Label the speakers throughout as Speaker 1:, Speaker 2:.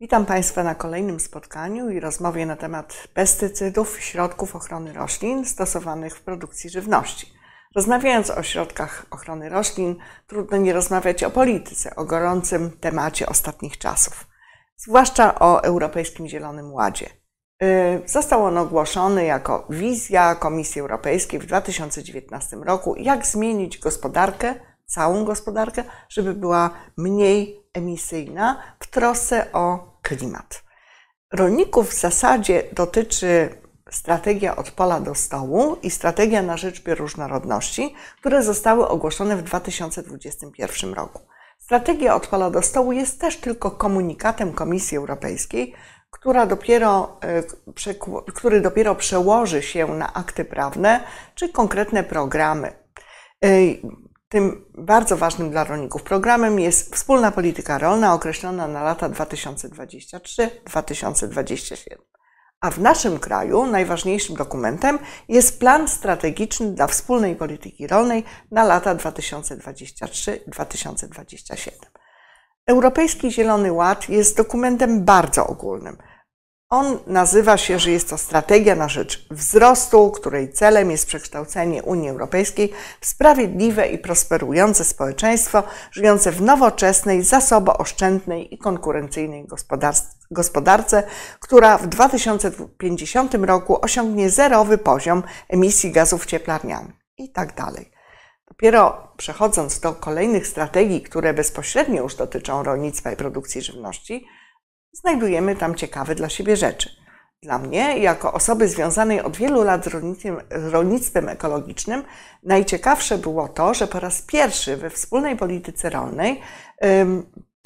Speaker 1: Witam Państwa na kolejnym spotkaniu i rozmowie na temat pestycydów, i środków ochrony roślin stosowanych w produkcji żywności. Rozmawiając o środkach ochrony roślin, trudno nie rozmawiać o polityce, o gorącym temacie ostatnich czasów, zwłaszcza o Europejskim Zielonym Ładzie. Y, został on ogłoszony jako wizja Komisji Europejskiej w 2019 roku, jak zmienić gospodarkę, całą gospodarkę, żeby była mniej emisyjna w trosce o klimat. Rolników w zasadzie dotyczy strategia od pola do stołu i strategia na rzecz bioróżnorodności, które zostały ogłoszone w 2021 roku. Strategia od pola do stołu jest też tylko komunikatem Komisji Europejskiej, która dopiero, e, który dopiero przełoży się na akty prawne czy konkretne programy. E, tym bardzo ważnym dla rolników programem jest wspólna polityka rolna określona na lata 2023-2027. A w naszym kraju najważniejszym dokumentem jest plan strategiczny dla wspólnej polityki rolnej na lata 2023-2027. Europejski Zielony Ład jest dokumentem bardzo ogólnym on nazywa się, że jest to strategia na rzecz wzrostu, której celem jest przekształcenie Unii Europejskiej w sprawiedliwe i prosperujące społeczeństwo żyjące w nowoczesnej, zasobooszczędnej i konkurencyjnej gospodarce, która w 2050 roku osiągnie zerowy poziom emisji gazów cieplarnianych i tak dalej. Dopiero przechodząc do kolejnych strategii, które bezpośrednio już dotyczą rolnictwa i produkcji żywności, znajdujemy tam ciekawe dla siebie rzeczy. Dla mnie, jako osoby związanej od wielu lat z rolnictwem, rolnictwem ekologicznym, najciekawsze było to, że po raz pierwszy we wspólnej polityce rolnej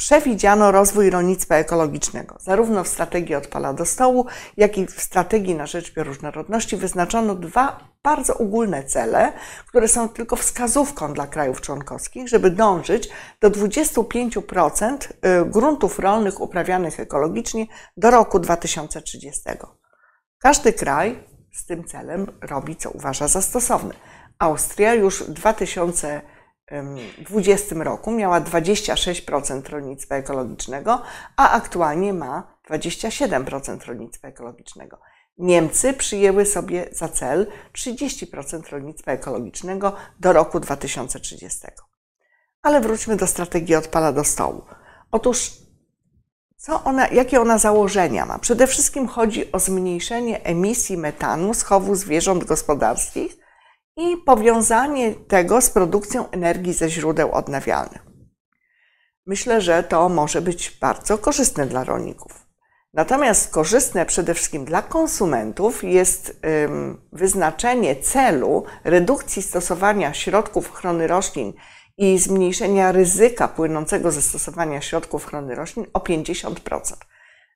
Speaker 1: przewidziano rozwój rolnictwa ekologicznego. Zarówno w strategii od pola do stołu, jak i w strategii na rzecz bioróżnorodności wyznaczono dwa bardzo ogólne cele, które są tylko wskazówką dla krajów członkowskich, żeby dążyć do 25% y, gruntów rolnych uprawianych ekologicznie do roku 2030. Każdy kraj z tym celem robi, co uważa za stosowne. Austria już w 2020 2020 roku miała 26% rolnictwa ekologicznego, a aktualnie ma 27% rolnictwa ekologicznego. Niemcy przyjęły sobie za cel 30% rolnictwa ekologicznego do roku 2030. Ale wróćmy do strategii od pala do stołu. Otóż, co ona, jakie ona założenia ma? Przede wszystkim chodzi o zmniejszenie emisji metanu z chowu zwierząt gospodarskich i powiązanie tego z produkcją energii ze źródeł odnawialnych. Myślę, że to może być bardzo korzystne dla rolników. Natomiast korzystne przede wszystkim dla konsumentów jest wyznaczenie celu redukcji stosowania środków ochrony roślin i zmniejszenia ryzyka płynącego ze stosowania środków ochrony roślin o 50%.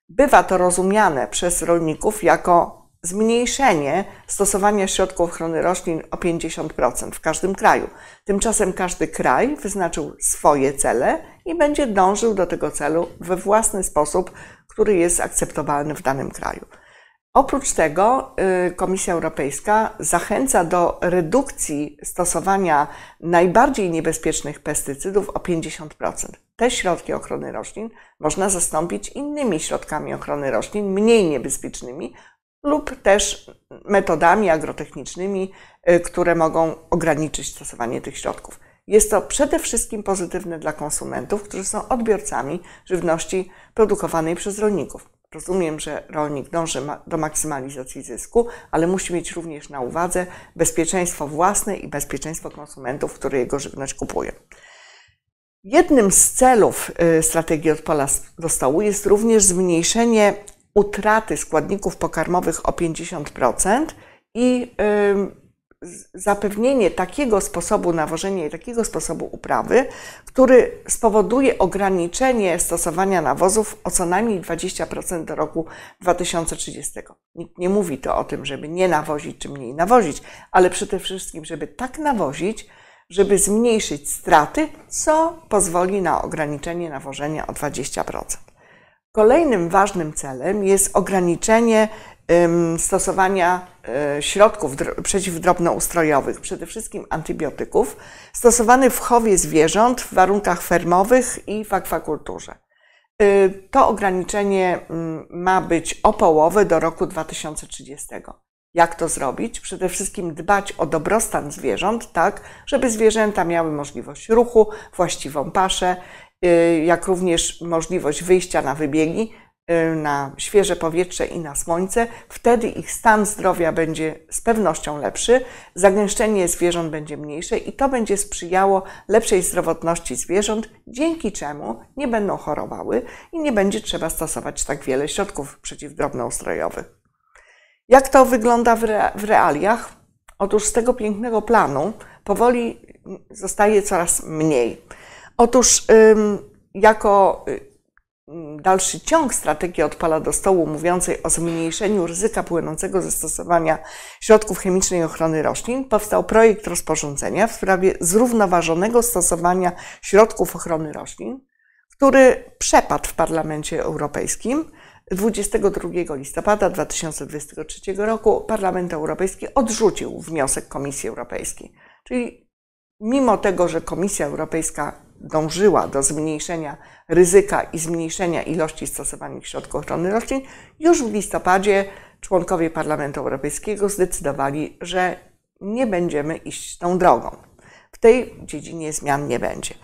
Speaker 1: Bywa to rozumiane przez rolników jako zmniejszenie stosowania środków ochrony roślin o 50% w każdym kraju. Tymczasem każdy kraj wyznaczył swoje cele i będzie dążył do tego celu we własny sposób, który jest akceptowalny w danym kraju. Oprócz tego y, Komisja Europejska zachęca do redukcji stosowania najbardziej niebezpiecznych pestycydów o 50%. Te środki ochrony roślin można zastąpić innymi środkami ochrony roślin, mniej niebezpiecznymi, lub też metodami agrotechnicznymi, y, które mogą ograniczyć stosowanie tych środków. Jest to przede wszystkim pozytywne dla konsumentów, którzy są odbiorcami żywności produkowanej przez rolników. Rozumiem, że rolnik dąży do maksymalizacji zysku, ale musi mieć również na uwadze bezpieczeństwo własne i bezpieczeństwo konsumentów, które jego żywność kupuje. Jednym z celów y, strategii od pola do stołu jest również zmniejszenie utraty składników pokarmowych o 50% i zapewnienie takiego sposobu nawożenia i takiego sposobu uprawy, który spowoduje ograniczenie stosowania nawozów o co najmniej 20% do roku 2030. Nikt nie mówi to o tym, żeby nie nawozić czy mniej nawozić, ale przede wszystkim, żeby tak nawozić, żeby zmniejszyć straty, co pozwoli na ograniczenie nawożenia o 20%. Kolejnym ważnym celem jest ograniczenie stosowania e, środków przeciwdrobnoustrojowych, przede wszystkim antybiotyków, stosowanych w chowie zwierząt w warunkach fermowych i w akwakulturze. Y, to ograniczenie ma być o połowę do roku 2030. Jak to zrobić? Przede wszystkim dbać o dobrostan zwierząt, tak, żeby zwierzęta miały możliwość ruchu, właściwą paszę, Y, jak również możliwość wyjścia na wybiegi, y, na świeże powietrze i na słońce, wtedy ich stan zdrowia będzie z pewnością lepszy, zagęszczenie zwierząt będzie mniejsze i to będzie sprzyjało lepszej zdrowotności zwierząt, dzięki czemu nie będą chorowały i nie będzie trzeba stosować tak wiele środków przeciwdrobnoustrojowych. Jak to wygląda w, realiach? Otóż z tego pięknego planu powoli zostaje coraz mniej. Otóż jako y, dalszy ciąg strategii od pala do stołu mówiącej o zmniejszeniu ryzyka płynącego ze stosowania środków chemicznej ochrony roślin powstał projekt rozporządzenia w sprawie zrównoważonego stosowania środków ochrony roślin, który przepadł w Parlamencie Europejskim. 22 listopada 2023 roku Parlament Europejski odrzucił wniosek Komisji Europejskiej. Czyli mimo tego, że Komisja Europejska dążyła do zmniejszenia ryzyka i zmniejszenia ilości stosowanych środków ochrony roślin, już w listopadzie członkowie Parlamentu Europejskiego zdecydowali, że nie będziemy iść tą drogą. W tej dziedzinie zmian nie będzie.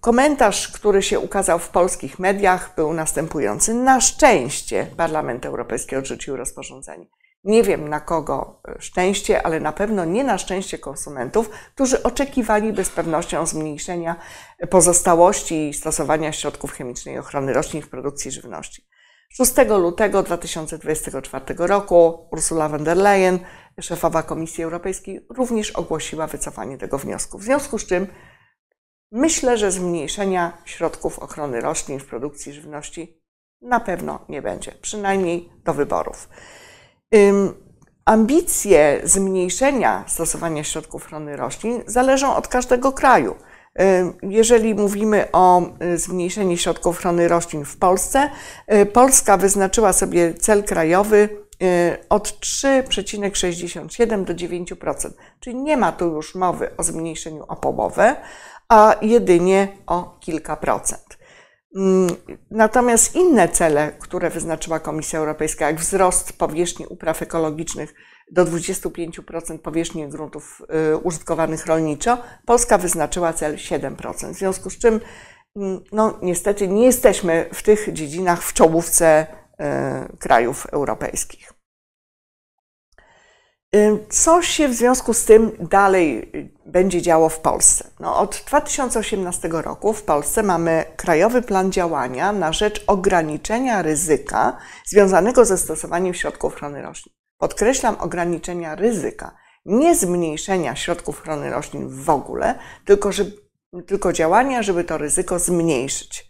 Speaker 1: Komentarz, który się ukazał w polskich mediach, był następujący. Na szczęście Parlament Europejski odrzucił rozporządzenie nie wiem na kogo e, szczęście, ale na pewno nie na szczęście konsumentów, którzy oczekiwaliby z pewnością zmniejszenia pozostałości i stosowania środków chemicznej ochrony roślin w produkcji żywności. 6 lutego 2024 roku Ursula von der Leyen, szefowa Komisji Europejskiej, również ogłosiła wycofanie tego wniosku. W związku z czym myślę, że zmniejszenia środków ochrony roślin w produkcji żywności na pewno nie będzie, przynajmniej do wyborów. Ambicje zmniejszenia stosowania środków ochrony roślin zależą od każdego kraju. Jeżeli mówimy o y, zmniejszeniu środków ochrony roślin w Polsce, y, Polska wyznaczyła sobie cel krajowy y, od 3,67 do 9%, czyli nie ma tu już mowy o zmniejszeniu o połowę, a jedynie o kilka procent. Mm, natomiast inne cele, które wyznaczyła Komisja Europejska, jak wzrost powierzchni upraw ekologicznych do 25% powierzchni gruntów y, użytkowanych rolniczo, Polska wyznaczyła cel 7%. W związku z czym, mm, no niestety, nie jesteśmy w tych dziedzinach w czołówce y, krajów europejskich. Co się w związku z tym dalej y, będzie działo w Polsce? No, od 2018 roku w Polsce mamy Krajowy Plan Działania na rzecz ograniczenia ryzyka związanego ze stosowaniem środków ochrony roślin. Podkreślam ograniczenia ryzyka, nie zmniejszenia środków ochrony roślin w ogóle, tylko, żeby, tylko działania, żeby to ryzyko zmniejszyć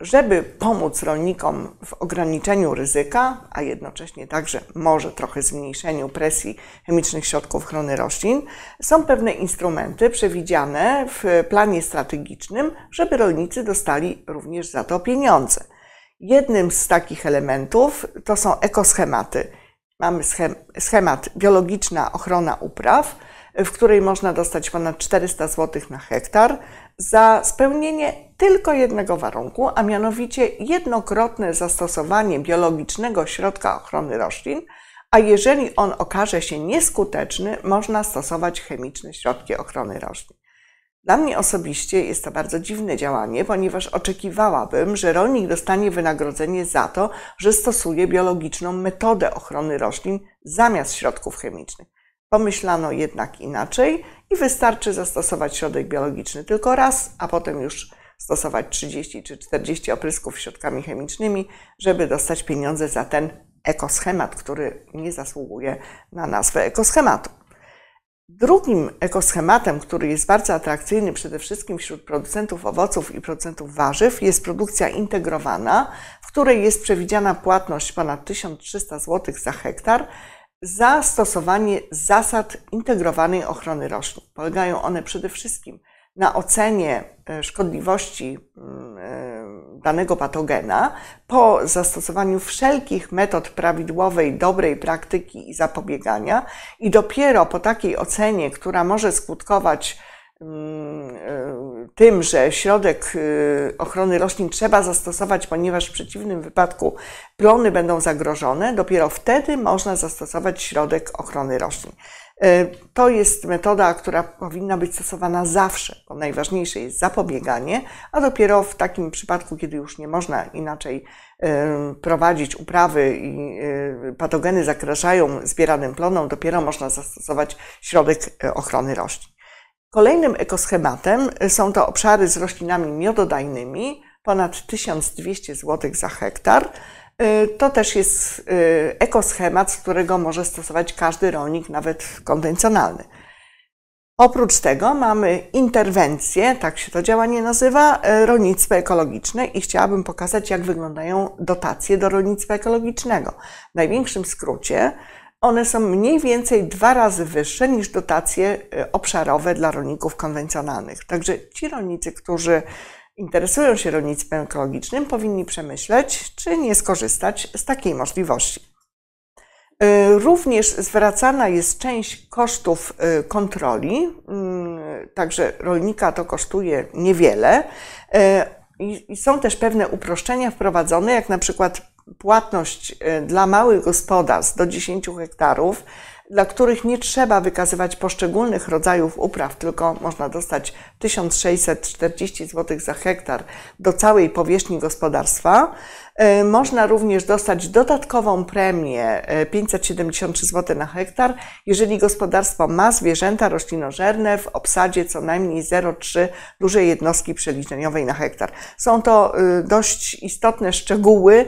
Speaker 1: żeby pomóc rolnikom w ograniczeniu ryzyka, a jednocześnie także może trochę zmniejszeniu presji chemicznych środków ochrony roślin, są pewne instrumenty przewidziane w planie strategicznym, żeby rolnicy dostali również za to pieniądze. Jednym z takich elementów to są ekoschematy. Mamy schemat biologiczna ochrona upraw, w której można dostać ponad 400 zł na hektar za spełnienie tylko jednego warunku, a mianowicie jednokrotne zastosowanie biologicznego środka ochrony roślin, a jeżeli on okaże się nieskuteczny, można stosować chemiczne środki ochrony roślin. Dla mnie osobiście jest to bardzo dziwne działanie, ponieważ oczekiwałabym, że rolnik dostanie wynagrodzenie za to, że stosuje biologiczną metodę ochrony roślin zamiast środków chemicznych. Pomyślano jednak inaczej i wystarczy zastosować środek biologiczny tylko raz, a potem już stosować 30 czy 40 oprysków środkami chemicznymi, żeby dostać pieniądze za ten ekoschemat, który nie zasługuje na nazwę ekoschematu. Drugim ekoschematem, który jest bardzo atrakcyjny przede wszystkim wśród producentów owoców i producentów warzyw, jest produkcja integrowana, w której jest przewidziana płatność ponad 1300 zł za hektar zastosowanie zasad integrowanej ochrony roślin. Polegają one przede wszystkim na ocenie e, szkodliwości mm, e, danego patogena po zastosowaniu wszelkich metod prawidłowej, dobrej praktyki i zapobiegania, i dopiero po takiej ocenie, która może skutkować Y, y, tym, że środek y, ochrony roślin trzeba zastosować, ponieważ w przeciwnym wypadku plony będą zagrożone, dopiero wtedy można zastosować środek ochrony roślin. To jest metoda, która powinna być stosowana zawsze, bo najważniejsze jest zapobieganie, a dopiero w takim przypadku, kiedy już nie można inaczej prowadzić uprawy i patogeny zagrażają zbieranym plonom, dopiero można zastosować środek ochrony roślin. Kolejnym ekoschematem są to obszary z roślinami miododajnymi, ponad 1200 zł za hektar. Y, to też jest y, ekoschemat, którego może stosować każdy rolnik, nawet konwencjonalny. Oprócz tego mamy interwencje, tak się to działanie nazywa, y, rolnictwo ekologiczne i chciałabym pokazać, jak wyglądają dotacje do rolnictwa ekologicznego. W największym skrócie one są mniej więcej dwa razy wyższe niż dotacje e, obszarowe dla rolników konwencjonalnych. Także ci rolnicy, którzy interesują się rolnictwem ekologicznym, powinni przemyśleć, czy nie skorzystać z takiej możliwości. E, również zwracana jest część kosztów e, kontroli, mm, także rolnika to kosztuje niewiele. I są też pewne uproszczenia wprowadzone, jak na przykład płatność y, dla małych gospodarstw do 10 hektarów, dla których nie trzeba wykazywać poszczególnych rodzajów upraw, tylko można dostać 1640 zł za hektar do całej powierzchni gospodarstwa, E, można również dostać dodatkową premię 573 e, zł na hektar, jeżeli gospodarstwo ma zwierzęta roślinożerne w obsadzie co najmniej 0,3 dużej jednostki przeliczeniowej na hektar. Są to e, dość istotne szczegóły,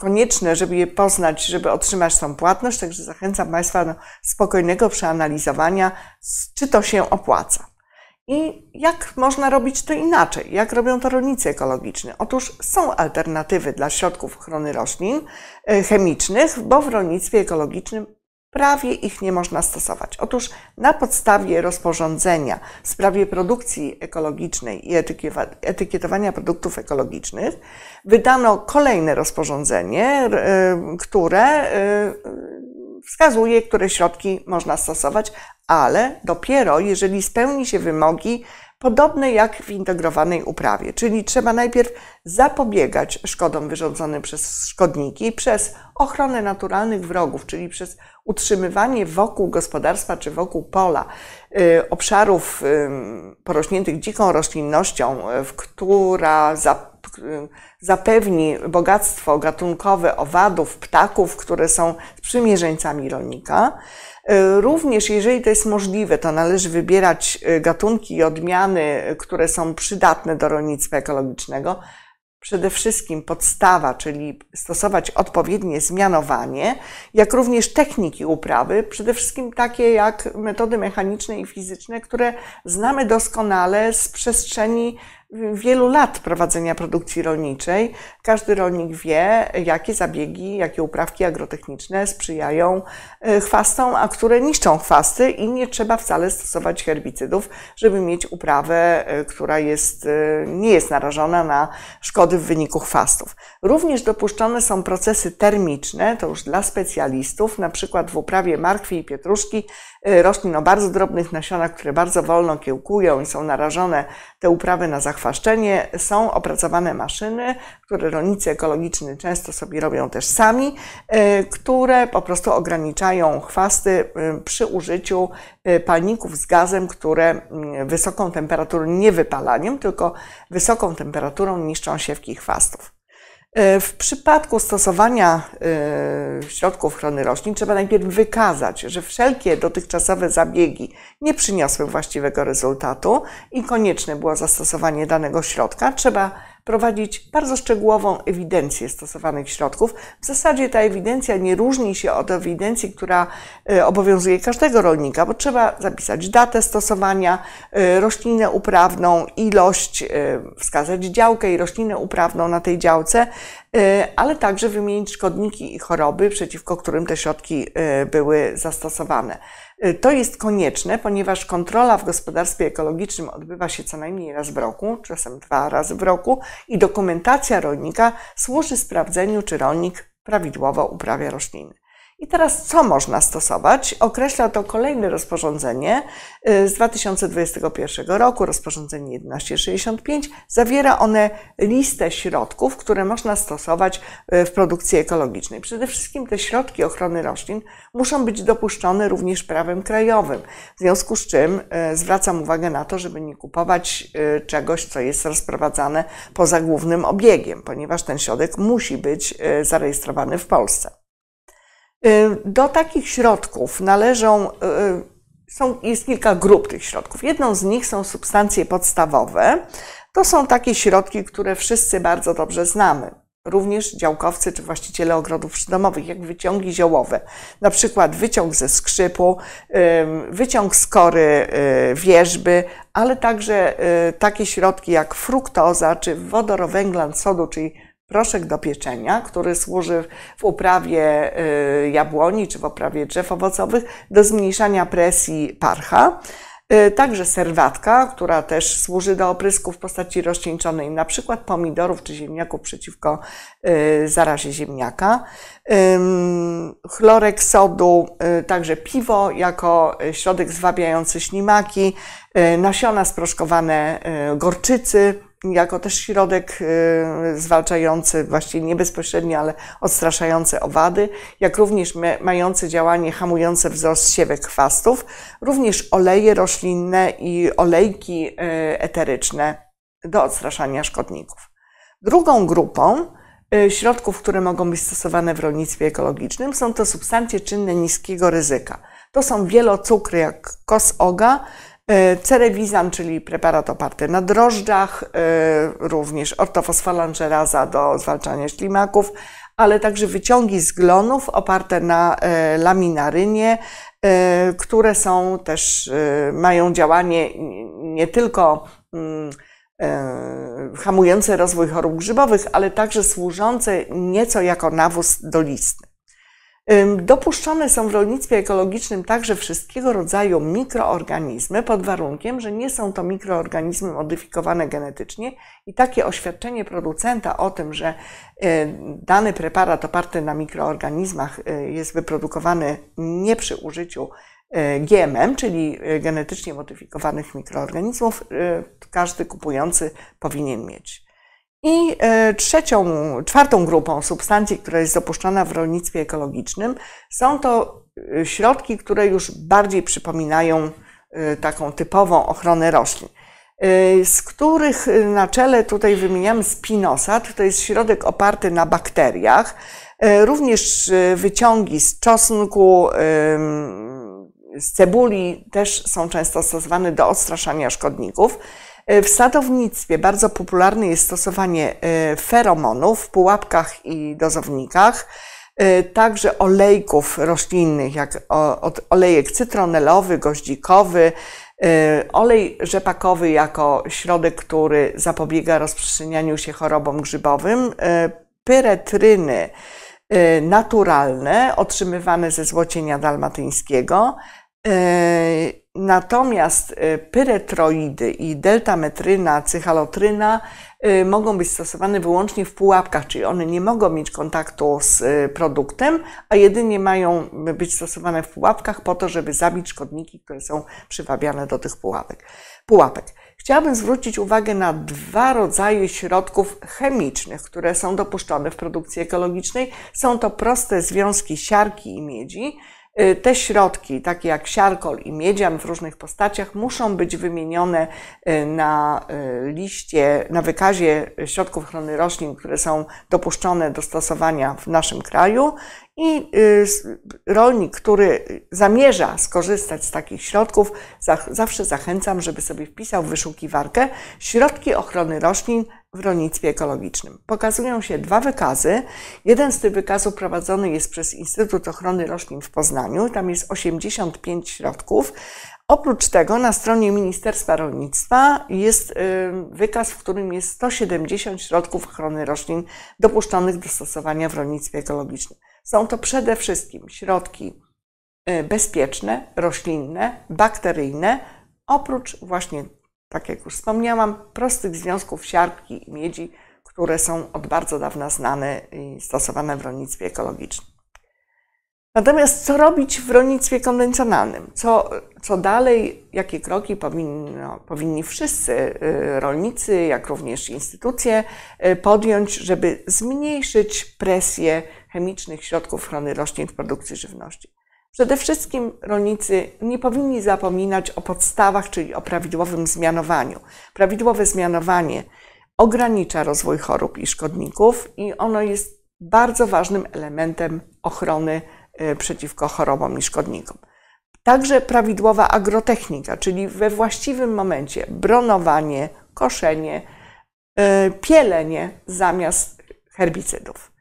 Speaker 1: konieczne, żeby je poznać, żeby otrzymać tą płatność, także zachęcam Państwa do spokojnego przeanalizowania, czy to się opłaca. I jak można robić to inaczej? Jak robią to rolnicy ekologiczni? Otóż są alternatywy dla środków ochrony roślin e, chemicznych, bo w rolnictwie ekologicznym prawie ich nie można stosować. Otóż na podstawie rozporządzenia w sprawie produkcji ekologicznej i etykietowania produktów ekologicznych wydano kolejne rozporządzenie, e, które e, wskazuje, które środki można stosować, ale dopiero jeżeli spełni się wymogi podobne jak w integrowanej uprawie, czyli trzeba najpierw zapobiegać szkodom wyrządzonym przez szkodniki przez ochronę naturalnych wrogów, czyli przez utrzymywanie wokół gospodarstwa czy wokół pola y, obszarów porośniętych dziką roślinnością, w y, która za zapewni bogactwo gatunkowe owadów, ptaków, które są sprzymierzeńcami rolnika. Y, również, jeżeli to jest możliwe, to należy wybierać y, gatunki i odmiany, y, które są przydatne do rolnictwa ekologicznego. Przede wszystkim podstawa, czyli stosować odpowiednie zmianowanie, jak również techniki uprawy, przede wszystkim takie jak metody mechaniczne i fizyczne, które znamy doskonale z przestrzeni wielu lat prowadzenia produkcji rolniczej. Każdy rolnik wie, jakie zabiegi, jakie uprawki agrotechniczne sprzyjają y, chwastom, a które niszczą chwasty i nie trzeba wcale stosować herbicydów, żeby mieć uprawę, y, która jest, y, nie jest narażona na szkody w wyniku chwastów. Również dopuszczone są procesy termiczne, to już dla specjalistów, na przykład w uprawie markwi i pietruszki roślin o bardzo drobnych nasionach, które bardzo wolno kiełkują i są narażone te uprawy na zachorowania, zachwaszczenie są opracowane maszyny, które rolnicy ekologiczni często sobie robią też sami, y, które po prostu ograniczają chwasty y, przy użyciu y, palników z gazem, które mm, wysoką temperaturą, nie wypalaniem, tylko wysoką temperaturą niszczą siewki chwastów. E, w przypadku stosowania e, środków ochrony roślin trzeba najpierw wykazać, że wszelkie dotychczasowe zabiegi nie przyniosły właściwego rezultatu i konieczne było zastosowanie danego środka. Trzeba prowadzić bardzo szczegółową ewidencję stosowanych środków. W zasadzie ta ewidencja nie różni się od ewidencji, która e, obowiązuje każdego rolnika, bo trzeba zapisać datę stosowania, e, roślinę uprawną, ilość, e, wskazać działkę i roślinę uprawną na tej działce, ale także wymienić szkodniki i choroby, przeciwko którym te środki były zastosowane. Y, to jest konieczne, ponieważ kontrola w gospodarstwie ekologicznym odbywa się co najmniej raz w roku, czasem dwa razy w roku, i dokumentacja rolnika służy sprawdzeniu, czy rolnik prawidłowo uprawia rośliny. I teraz co można stosować? Określa to kolejne rozporządzenie y, z 2021 roku, rozporządzenie 1165. Zawiera one listę środków, które można stosować y, w produkcji ekologicznej. Przede wszystkim te środki ochrony roślin muszą być dopuszczone również prawem krajowym, w związku z czym y, zwracam uwagę na to, żeby nie kupować czegoś, co jest rozprowadzane poza głównym obiegiem, ponieważ ten środek musi być zarejestrowany w Polsce. Y, do takich środków należą, y, y, są, jest kilka grup tych środków. Jedną z nich są substancje podstawowe. To są takie środki, które wszyscy bardzo dobrze znamy. Również działkowcy czy właściciele ogrodów przydomowych, jak wyciągi ziołowe, na przykład wyciąg ze skrzypu, wyciąg z kory wierzby, ale także takie środki jak fruktoza czy wodorowęglan sodu, czyli proszek do pieczenia, który służy w uprawie y, jabłoni czy w uprawie drzew owocowych do zmniejszania presji parcha. Y, także serwatka, która też służy do oprysków w postaci rozcieńczonej na przykład pomidorów czy ziemniaków przeciwko y, zarazie ziemniaka. Chlorek sodu, także piwo jako środek zwabiający ślimaki, nasiona sproszkowane gorczycy, jako też środek y, zwalczający, właściwie nie bezpośrednio, ale odstraszający owady, jak również mający działanie hamujące wzrost siewek chwastów, również oleje roślinne i olejki y, eteryczne do odstraszania szkodników. Drugą grupą y, środków, które mogą być stosowane w rolnictwie ekologicznym, są to substancje czynne niskiego ryzyka. To są wielocukry jak kos oga, E, Cerewizan, czyli preparat oparty na drożdżach, e, również ortofosfalangeraza do zwalczania ślimaków, ale także wyciągi z glonów oparte na e, laminarynie, które są też, mają działanie nie tylko mm, hamujące rozwój chorób grzybowych, ale także służące nieco jako nawóz do list. Dopuszczone są w rolnictwie ekologicznym także wszystkiego rodzaju mikroorganizmy, pod warunkiem, że nie są to mikroorganizmy modyfikowane genetycznie i takie oświadczenie producenta o tym, że y, dany preparat oparty na mikroorganizmach y, jest wyprodukowany nie przy użyciu y, GMM, czyli genetycznie modyfikowanych mikroorganizmów, każdy kupujący powinien mieć. I e, trzecią, czwartą grupą substancji, która jest dopuszczona w rolnictwie ekologicznym, są to e, środki, które już bardziej przypominają e, taką typową ochronę roślin, z których na czele tutaj wymieniamy spinosat, to jest środek oparty na bakteriach, również wyciągi z czosnku, z cebuli też są często stosowane do odstraszania szkodników. E, w sadownictwie bardzo popularne jest stosowanie e, feromonów w pułapkach i dozownikach, e, także olejków roślinnych, jak olejek cytronelowy, goździkowy, olej rzepakowy jako środek, który zapobiega rozprzestrzenianiu się chorobom grzybowym, pyretryny naturalne otrzymywane ze złocienia dalmatyńskiego, E, natomiast e, pyretroidy i deltametryna, cyhalotryna e, mogą być stosowane wyłącznie w pułapkach, czyli one nie mogą mieć kontaktu z produktem, a jedynie mają być stosowane w pułapkach po to, żeby zabić szkodniki, które są przywabiane do tych pułapek. pułapek. Chciałabym zwrócić uwagę na dwa rodzaje środków chemicznych, które są dopuszczone w produkcji ekologicznej. Są to proste związki siarki i miedzi, Y, te środki, takie jak siarkol i miedzian w różnych postaciach, muszą być wymienione y, na y, liście, na wykazie środków ochrony roślin, które są dopuszczone do stosowania w naszym kraju i rolnik, który zamierza skorzystać z takich środków, zawsze zachęcam, żeby sobie wpisał w wyszukiwarkę środki ochrony roślin w rolnictwie ekologicznym. Pokazują się dwa wykazy. Jeden z tych wykazów prowadzony jest przez Instytut Ochrony Roślin w Poznaniu. Tam jest 85 środków. Oprócz tego na stronie Ministerstwa Rolnictwa jest y, wykaz, w którym jest 170 środków ochrony roślin dopuszczonych do stosowania w rolnictwie ekologicznym. Są to przede wszystkim środki y, bezpieczne, roślinne, bakteryjne, oprócz właśnie tak jak już wspomniałam, prostych związków siarki i miedzi, które są od bardzo dawna znane i stosowane w rolnictwie ekologicznym. Natomiast co robić w rolnictwie konwencjonalnym? Co, co dalej, jakie kroki powinno, powinni wszyscy y, rolnicy, jak również instytucje y, podjąć, żeby zmniejszyć presję chemicznych środków ochrony roślin w produkcji żywności? Przede wszystkim rolnicy nie powinni zapominać o podstawach, czyli o prawidłowym zmianowaniu. Prawidłowe zmianowanie ogranicza rozwój chorób i szkodników i ono jest bardzo ważnym elementem ochrony y, przeciwko chorobom i szkodnikom. Także prawidłowa agrotechnika, czyli we właściwym momencie bronowanie, koszenie, y, pielenie zamiast herbicydów.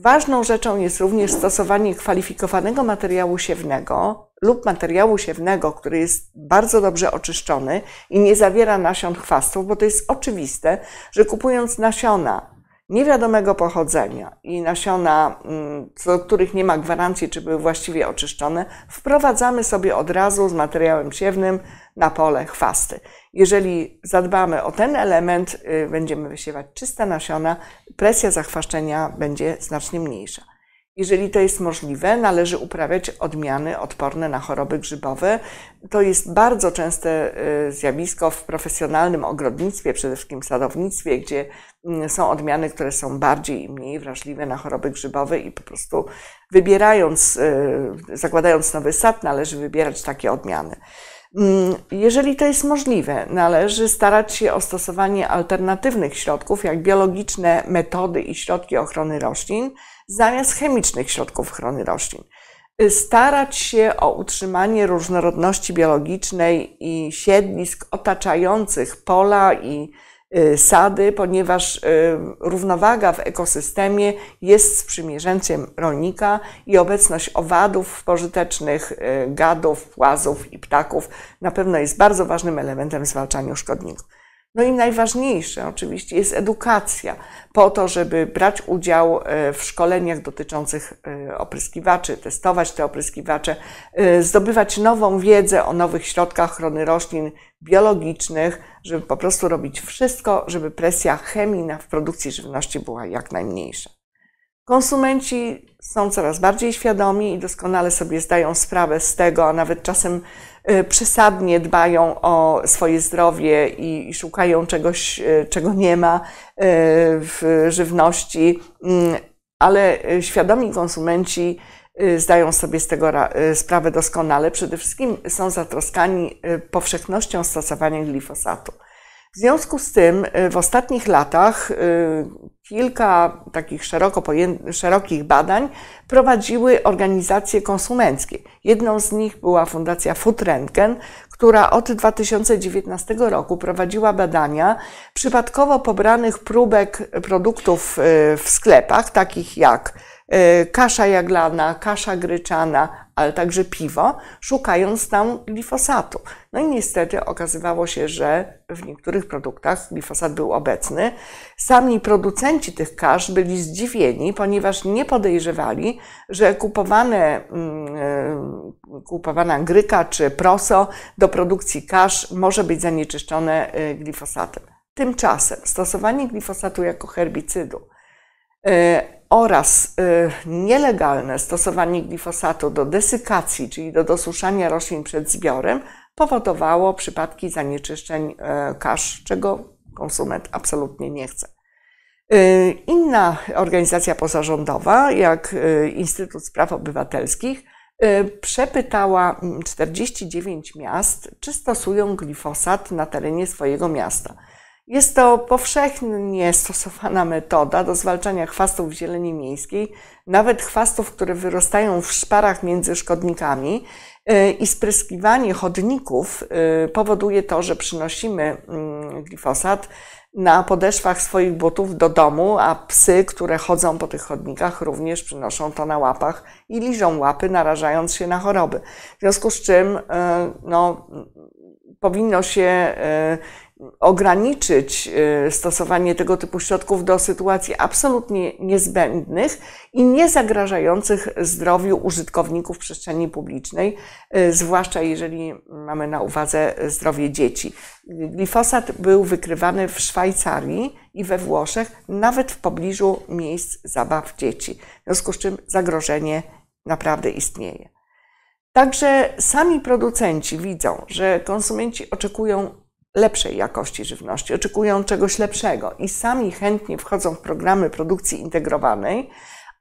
Speaker 1: Ważną rzeczą jest również stosowanie kwalifikowanego materiału siewnego lub materiału siewnego, który jest bardzo dobrze oczyszczony i nie zawiera nasion chwastów, bo to jest oczywiste, że kupując nasiona niewiadomego pochodzenia i nasiona, mm, co do których nie ma gwarancji, czy były właściwie oczyszczone, wprowadzamy sobie od razu z materiałem siewnym na pole chwasty. Jeżeli zadbamy o ten element, y, będziemy wysiewać czyste nasiona, presja zachwaszczenia będzie znacznie mniejsza. Jeżeli to jest możliwe, należy uprawiać odmiany odporne na choroby grzybowe. To jest bardzo częste y, zjawisko w profesjonalnym ogrodnictwie, przede wszystkim sadownictwie, gdzie mm, są odmiany, które są bardziej i mniej wrażliwe na choroby grzybowe i po prostu wybierając, y, zakładając nowy sad, należy wybierać takie odmiany. Mm, jeżeli to jest możliwe, należy starać się o stosowanie alternatywnych środków, jak biologiczne metody i środki ochrony roślin, zamiast chemicznych środków ochrony roślin. Y, starać się o utrzymanie różnorodności biologicznej i siedlisk otaczających pola i Y, sady, ponieważ y, równowaga w ekosystemie jest sprzymierzeńciem rolnika i obecność owadów pożytecznych, y, gadów, płazów i ptaków na pewno jest bardzo ważnym elementem zwalczania szkodników. No i najważniejsze oczywiście jest edukacja, po to, żeby brać udział e, w szkoleniach dotyczących e, opryskiwaczy, testować te opryskiwacze, e, zdobywać nową wiedzę o nowych środkach ochrony roślin biologicznych, żeby po prostu robić wszystko, żeby presja chemii w produkcji żywności była jak najmniejsza. Konsumenci są coraz bardziej świadomi i doskonale sobie zdają sprawę z tego, a nawet czasem Y, przesadnie dbają o swoje zdrowie i szukają czegoś, y, czego nie ma y, w żywności, mm, ale świadomi konsumenci zdają sobie z tego sprawę doskonale. Przede wszystkim są zatroskani powszechnością stosowania glifosatu. W związku z tym y, w ostatnich latach y, kilka takich szeroko szerokich badań prowadziły organizacje konsumenckie. Jedną z nich była Fundacja Futrenken, która od 2019 roku prowadziła badania przypadkowo pobranych próbek produktów y, w sklepach, takich jak Y, kasza jaglana, kasza gryczana, ale także piwo, szukając tam glifosatu. No i niestety okazywało się, że w niektórych produktach glifosat był obecny. Sami producenci tych kasz byli zdziwieni, ponieważ nie podejrzewali, że kupowane, mm, y, kupowana gryka czy proso do produkcji kasz może być zanieczyszczone y, glifosatem. Tymczasem stosowanie glifosatu jako herbicydu oraz y, nielegalne stosowanie glifosatu do desykacji, czyli do dosuszania roślin przed zbiorem, powodowało przypadki zanieczyszczeń y, kasz, czego konsument absolutnie nie chce. Y, inna organizacja pozarządowa, jak Instytut Spraw Obywatelskich, przepytała 49 mm, miast, czy stosują glifosat na terenie swojego miasta. Jest to powszechnie stosowana metoda do zwalczania chwastów w zieleni miejskiej, nawet chwastów, które wyrastają w szparach między szkodnikami y, i spryskiwanie chodników y, powoduje to, że przynosimy mm, glifosat na podeszwach swoich butów do domu, a psy, które chodzą po tych chodnikach, również przynoszą to na łapach i liżą łapy, narażając się na choroby. W związku z czym y, no, powinno się ograniczyć y, stosowanie tego typu środków do sytuacji absolutnie niezbędnych i nie zagrażających zdrowiu użytkowników przestrzeni publicznej, y, zwłaszcza jeżeli mamy na uwadze zdrowie dzieci. Glifosat był wykrywany w Szwajcarii i we Włoszech, nawet w pobliżu miejsc zabaw dzieci, w związku z czym zagrożenie naprawdę istnieje. Także sami producenci widzą, że konsumenci oczekują lepszej jakości żywności, oczekują czegoś lepszego i sami chętnie wchodzą w programy produkcji integrowanej,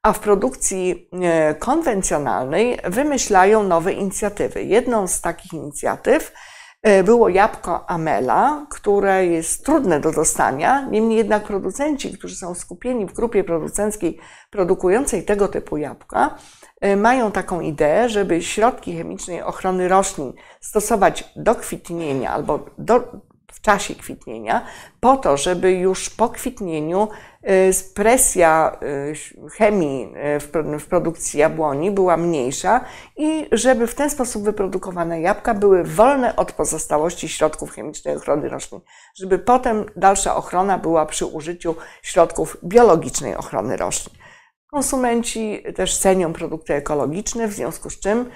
Speaker 1: a w produkcji e, konwencjonalnej wymyślają nowe inicjatywy. Jedną z takich inicjatyw E, było jabłko Amela, które jest trudne do dostania, niemniej jednak producenci, którzy są skupieni w grupie producenckiej produkującej tego typu jabłka, e, mają taką ideę, żeby środki chemicznej ochrony roślin stosować do kwitnienia albo do, w czasie kwitnienia, po to, żeby już po kwitnieniu Y, presja y, chemii y, w produkcji jabłoni była mniejsza i żeby w ten sposób wyprodukowane jabłka były wolne od pozostałości środków chemicznych ochrony roślin, żeby potem dalsza ochrona była przy użyciu środków biologicznej ochrony roślin. Konsumenci też cenią produkty ekologiczne, w związku z czym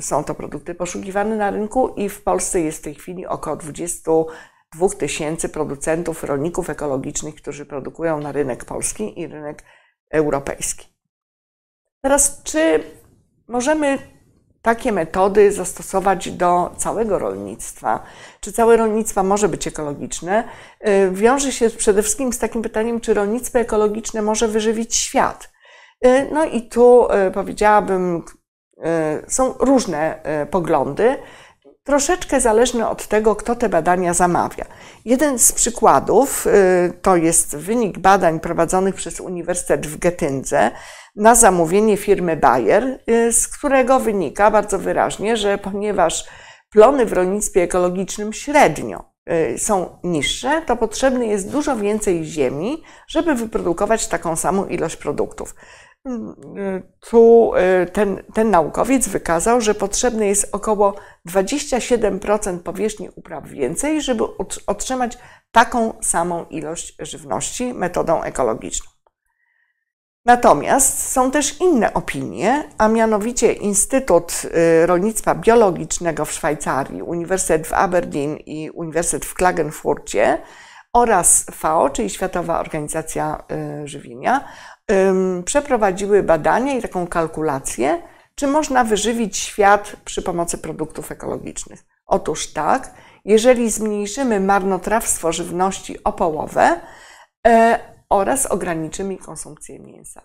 Speaker 1: są to produkty poszukiwane na rynku i w Polsce jest w tej chwili około 20 2000 producentów rolników ekologicznych, którzy produkują na rynek polski i rynek europejski. Teraz, czy możemy takie metody zastosować do całego rolnictwa? Czy całe rolnictwo może być ekologiczne? Y, wiąże się przede wszystkim z takim pytaniem, czy rolnictwo ekologiczne może wyżywić świat? Y, no i tu y, powiedziałabym, są różne poglądy troszeczkę zależny od tego, kto te badania zamawia. Jeden z przykładów y, to jest wynik badań prowadzonych przez Uniwersytet w Getyndze na zamówienie firmy Bayer, y, z którego wynika bardzo wyraźnie, że ponieważ plony w rolnictwie ekologicznym średnio y, są niższe, to potrzebny jest dużo więcej ziemi, żeby wyprodukować taką samą ilość produktów tu y, ten, ten naukowiec wykazał, że potrzebne jest około 27% powierzchni upraw więcej, żeby otrzymać taką samą ilość żywności metodą ekologiczną. Natomiast są też inne opinie, a mianowicie Instytut y, Rolnictwa Biologicznego w Szwajcarii, Uniwersytet w Aberdeen i Uniwersytet w Klagenfurcie oraz FAO, czyli Światowa Organizacja y, Żywienia, przeprowadziły badanie i taką kalkulację, czy można wyżywić świat przy pomocy produktów ekologicznych. Otóż tak, jeżeli zmniejszymy marnotrawstwo żywności o połowę e, oraz ograniczymy konsumpcję mięsa.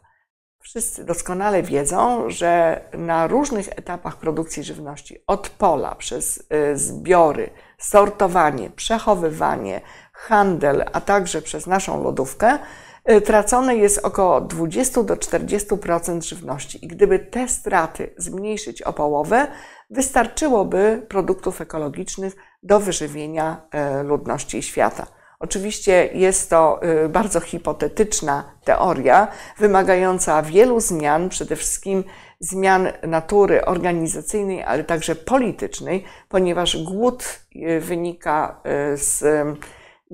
Speaker 1: Wszyscy doskonale wiedzą, że na różnych etapach produkcji żywności, od pola przez e, zbiory, sortowanie, przechowywanie, handel, a także przez naszą lodówkę, E, tracone jest około 20 do 40% żywności i gdyby te straty zmniejszyć o połowę, wystarczyłoby produktów ekologicznych do wyżywienia e, ludności świata. Oczywiście jest to e, bardzo hipotetyczna teoria, wymagająca wielu zmian, przede wszystkim zmian natury organizacyjnej, ale także politycznej, ponieważ głód wynika z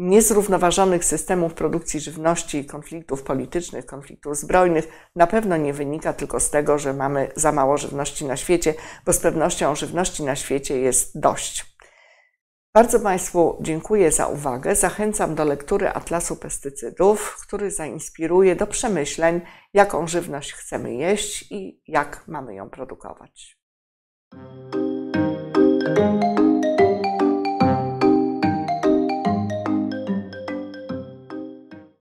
Speaker 1: niezrównoważonych systemów produkcji żywności, konfliktów politycznych, konfliktów zbrojnych na pewno nie wynika tylko z tego, że mamy za mało żywności na świecie, bo z pewnością żywności na świecie jest dość. Bardzo Państwu dziękuję za uwagę. Zachęcam do lektury Atlasu Pestycydów, który zainspiruje do przemyśleń, jaką żywność chcemy jeść i jak mamy ją produkować.